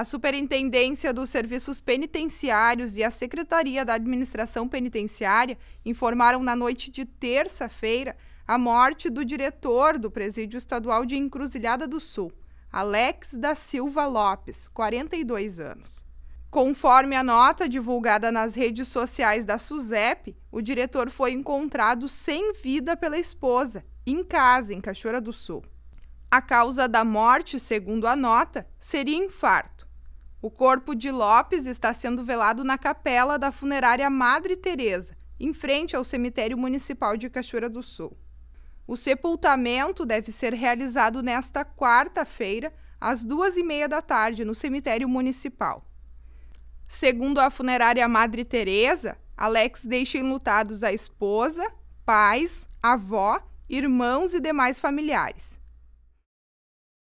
A Superintendência dos Serviços Penitenciários e a Secretaria da Administração Penitenciária informaram na noite de terça-feira a morte do diretor do Presídio Estadual de Encruzilhada do Sul, Alex da Silva Lopes, 42 anos. Conforme a nota divulgada nas redes sociais da SUSEP, o diretor foi encontrado sem vida pela esposa, em casa, em Cachoeira do Sul. A causa da morte, segundo a nota, seria infarto. O corpo de Lopes está sendo velado na capela da funerária Madre Teresa, em frente ao cemitério municipal de Cachoeira do Sul. O sepultamento deve ser realizado nesta quarta-feira, às duas e meia da tarde, no cemitério municipal. Segundo a funerária Madre Teresa, Alex deixa enlutados a esposa, pais, avó, irmãos e demais familiares.